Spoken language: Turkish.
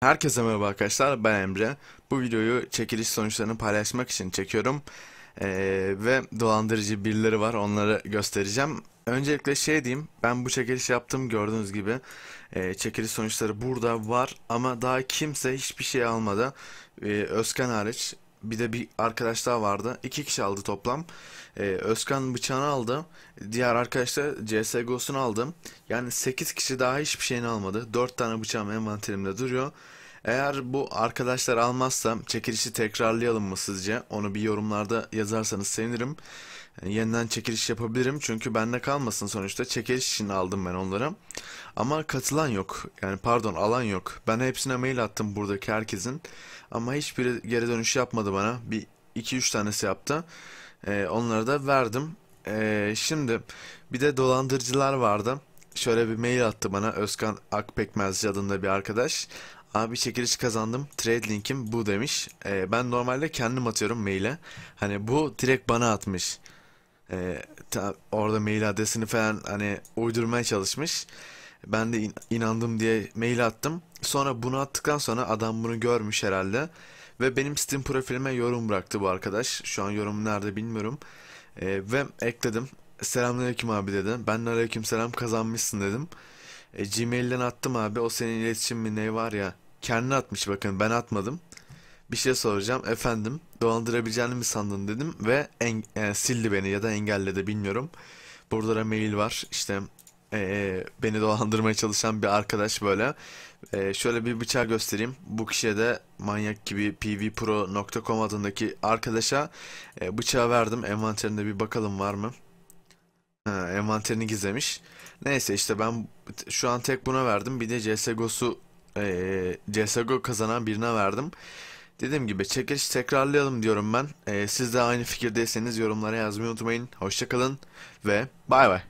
Herkese merhaba arkadaşlar ben Emre. Bu videoyu çekiliş sonuçlarını paylaşmak için çekiyorum. Ee, ve dolandırıcı birileri var onları göstereceğim. Öncelikle şey diyeyim ben bu çekiliş yaptım gördüğünüz gibi. Ee, çekiliş sonuçları burada var ama daha kimse hiçbir şey almadı. Ee, Özkan hariç bir de bir arkadaş daha vardı. İki kişi aldı toplam. Ee, Özkan bıçağını aldı. Diğer arkadaş da CSGO'sunu aldı. Yani 8 kişi daha hiçbir şeyini almadı. 4 tane bıçağım envanterimde duruyor. Eğer bu arkadaşlar almazsa çekilişi tekrarlayalım mı sizce? Onu bir yorumlarda yazarsanız sevinirim. Yani ee, yeniden çekiliş yapabilirim çünkü bende kalmasın sonuçta. Çekiliş için aldım ben onları. Ama katılan yok. Yani pardon alan yok. Ben hepsine mail attım buradaki herkesin. Ama hiçbiri geri dönüş yapmadı bana. Bir 2-3 tanesi yaptı. Ee, onları da verdim. Ee, şimdi bir de dolandırıcılar vardı. Şöyle bir mail attı bana Özkan Akpekmezci adında bir arkadaş. Abi çekiliş kazandım. Trade linkim bu demiş. Ee, ben normalde kendim atıyorum maile. Hani bu direkt bana atmış. Ee, orada mail adresini falan hani uydurmaya çalışmış. Ben de inandım diye mail attım. Sonra bunu attıktan sonra adam bunu görmüş herhalde. Ve benim Steam profilime yorum bıraktı bu arkadaş. Şu an yorum nerede bilmiyorum. E, ve ekledim. Selamünaleyküm abi dedi. Ben de aleyküm selam kazanmışsın dedim. E, Gmail'den attım abi. O senin iletişim mi ne var ya. Kendi atmış bakın ben atmadım. Bir şey soracağım efendim dolandırabileceğini mi sandın dedim ve en, yani e, sildi beni ya da engelledi bilmiyorum. Burada da mail var işte e, beni dolandırmaya çalışan bir arkadaş böyle. E, şöyle bir bıçağı göstereyim. Bu kişiye de manyak gibi pvpro.com adındaki arkadaşa e, bıçağı verdim. Envanterinde bir bakalım var mı? Ha, envanterini gizlemiş. Neyse işte ben şu an tek buna verdim. Bir de CSGO'su e, CSGO kazanan birine verdim. Dediğim gibi çekiş tekrarlayalım diyorum ben. E, siz de aynı fikirdeyseniz yorumlara yazmayı unutmayın. Hoşçakalın ve bay bay.